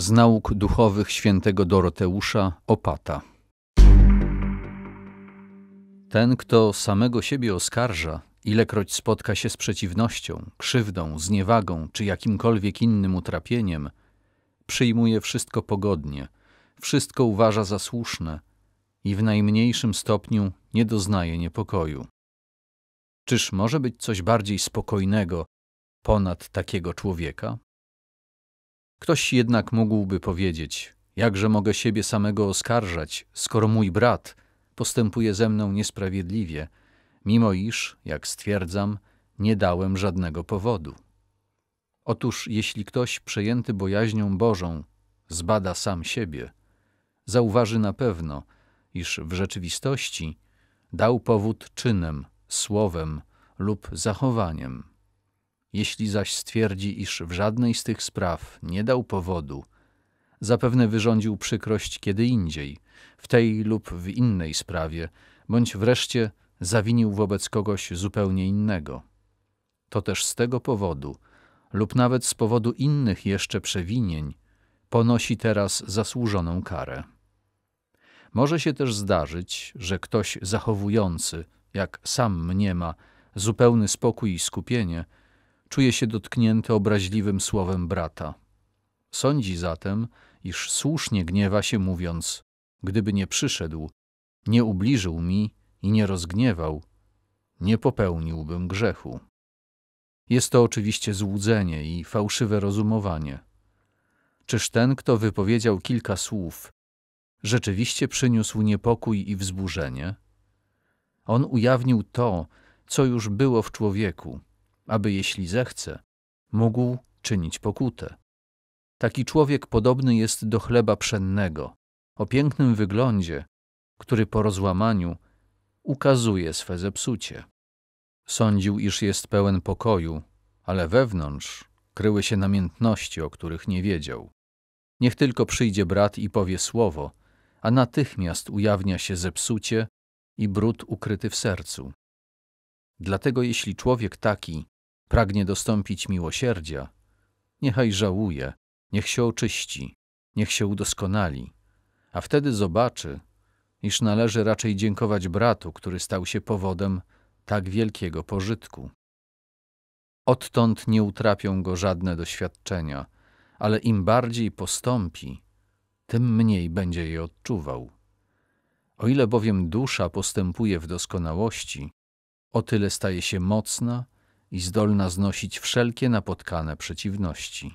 z nauk duchowych świętego Doroteusza Opata. Ten, kto samego siebie oskarża, ilekroć spotka się z przeciwnością, krzywdą, zniewagą czy jakimkolwiek innym utrapieniem, przyjmuje wszystko pogodnie, wszystko uważa za słuszne i w najmniejszym stopniu nie doznaje niepokoju. Czyż może być coś bardziej spokojnego ponad takiego człowieka? Ktoś jednak mógłby powiedzieć, jakże mogę siebie samego oskarżać, skoro mój brat postępuje ze mną niesprawiedliwie, mimo iż, jak stwierdzam, nie dałem żadnego powodu. Otóż jeśli ktoś przejęty bojaźnią Bożą zbada sam siebie, zauważy na pewno, iż w rzeczywistości dał powód czynem, słowem lub zachowaniem. Jeśli zaś stwierdzi, iż w żadnej z tych spraw nie dał powodu, zapewne wyrządził przykrość kiedy indziej, w tej lub w innej sprawie, bądź wreszcie zawinił wobec kogoś zupełnie innego. To też z tego powodu, lub nawet z powodu innych jeszcze przewinień, ponosi teraz zasłużoną karę. Może się też zdarzyć, że ktoś zachowujący, jak sam mniema, zupełny spokój i skupienie – czuje się dotknięty obraźliwym słowem brata. Sądzi zatem, iż słusznie gniewa się, mówiąc: Gdyby nie przyszedł, nie ubliżył mi i nie rozgniewał, nie popełniłbym grzechu. Jest to oczywiście złudzenie i fałszywe rozumowanie. Czyż ten, kto wypowiedział kilka słów, rzeczywiście przyniósł niepokój i wzburzenie? On ujawnił to, co już było w człowieku, aby jeśli zechce, mógł czynić pokutę. Taki człowiek podobny jest do chleba pszennego, o pięknym wyglądzie, który po rozłamaniu ukazuje swe zepsucie. Sądził, iż jest pełen pokoju, ale wewnątrz kryły się namiętności, o których nie wiedział. Niech tylko przyjdzie brat i powie słowo, a natychmiast ujawnia się zepsucie i brud ukryty w sercu. Dlatego jeśli człowiek taki pragnie dostąpić miłosierdzia, niechaj żałuje, niech się oczyści, niech się udoskonali, a wtedy zobaczy, iż należy raczej dziękować bratu, który stał się powodem tak wielkiego pożytku. Odtąd nie utrapią go żadne doświadczenia, ale im bardziej postąpi, tym mniej będzie je odczuwał. O ile bowiem dusza postępuje w doskonałości, o tyle staje się mocna i zdolna znosić wszelkie napotkane przeciwności.